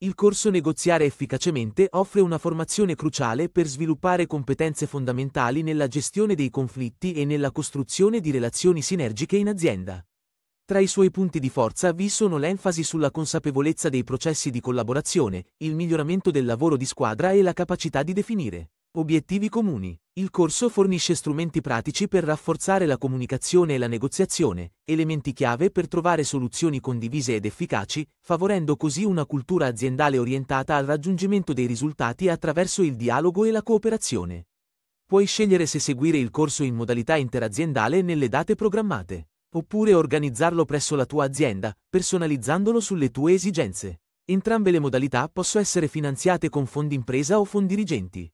Il corso Negoziare efficacemente offre una formazione cruciale per sviluppare competenze fondamentali nella gestione dei conflitti e nella costruzione di relazioni sinergiche in azienda. Tra i suoi punti di forza vi sono l'enfasi sulla consapevolezza dei processi di collaborazione, il miglioramento del lavoro di squadra e la capacità di definire obiettivi comuni. Il corso fornisce strumenti pratici per rafforzare la comunicazione e la negoziazione, elementi chiave per trovare soluzioni condivise ed efficaci, favorendo così una cultura aziendale orientata al raggiungimento dei risultati attraverso il dialogo e la cooperazione. Puoi scegliere se seguire il corso in modalità interaziendale nelle date programmate, oppure organizzarlo presso la tua azienda, personalizzandolo sulle tue esigenze. Entrambe le modalità possono essere finanziate con fondi impresa o fondi dirigenti.